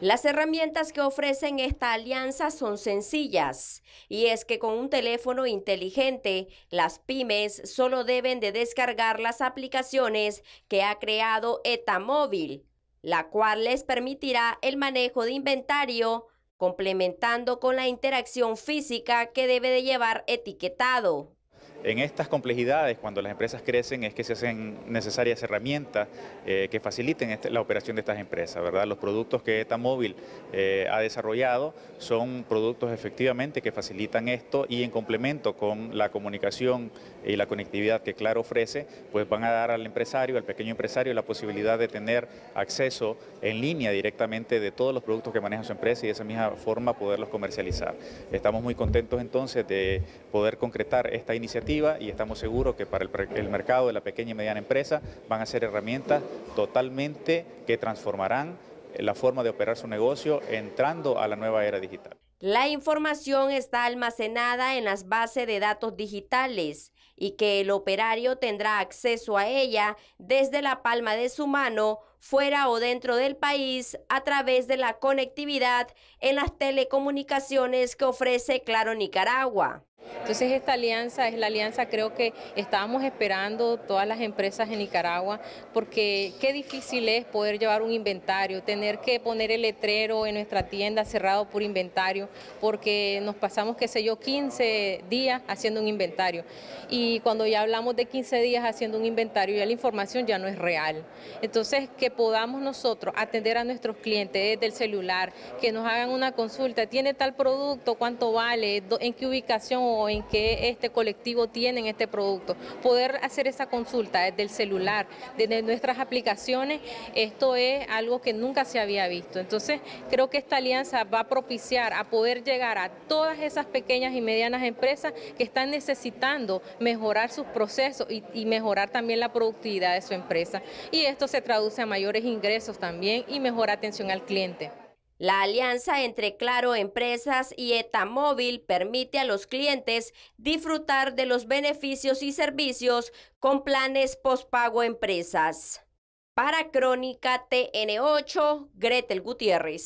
Las herramientas que ofrecen esta alianza son sencillas y es que con un teléfono inteligente las pymes solo deben de descargar las aplicaciones que ha creado Etamóvil, la cual les permitirá el manejo de inventario complementando con la interacción física que debe de llevar etiquetado. En estas complejidades, cuando las empresas crecen, es que se hacen necesarias herramientas eh, que faciliten este, la operación de estas empresas, ¿verdad? Los productos que ETA Móvil eh, ha desarrollado son productos efectivamente que facilitan esto y en complemento con la comunicación y la conectividad que Claro ofrece, pues van a dar al empresario, al pequeño empresario, la posibilidad de tener acceso en línea directamente de todos los productos que maneja su empresa y de esa misma forma poderlos comercializar. Estamos muy contentos entonces de poder concretar esta iniciativa y estamos seguros que para el, mercado de la pequeña y mediana empresa van a ser herramientas totalmente que transformarán eh, la forma de operar su negocio entrando a la nueva era digital. La información está almacenada en las bases de datos digitales y que el operario tendrá acceso a ella desde la palma de su mano fuera o dentro del país a través de la conectividad en las telecomunicaciones que ofrece Claro Nicaragua. Entonces esta alianza es la alianza creo que estábamos esperando todas las empresas en Nicaragua porque qué difícil es poder llevar un inventario, tener que poner el letrero en nuestra tienda cerrado por inventario porque nos pasamos, qué sé yo, 15 días haciendo un inventario y cuando ya hablamos de 15 días haciendo un inventario ya la información ya no es real. Entonces, ¿qué podamos nosotros atender a nuestros clientes desde el celular, que nos hagan una consulta, tiene tal producto, cuánto vale, en qué ubicación o en qué este colectivo tienen este producto. Poder hacer esa consulta desde el celular, desde nuestras aplicaciones, esto es algo que nunca se había visto. Entonces, creo que esta alianza va a propiciar a poder llegar a todas esas pequeñas y medianas empresas que están necesitando mejorar sus procesos y, y mejorar también la productividad de su empresa. Y esto se traduce a mayores ingresos también y mejor atención al cliente. La alianza entre Claro Empresas y Etamóvil permite a los clientes disfrutar de los beneficios y servicios con planes postpago empresas. Para Crónica TN8, Gretel Gutiérrez.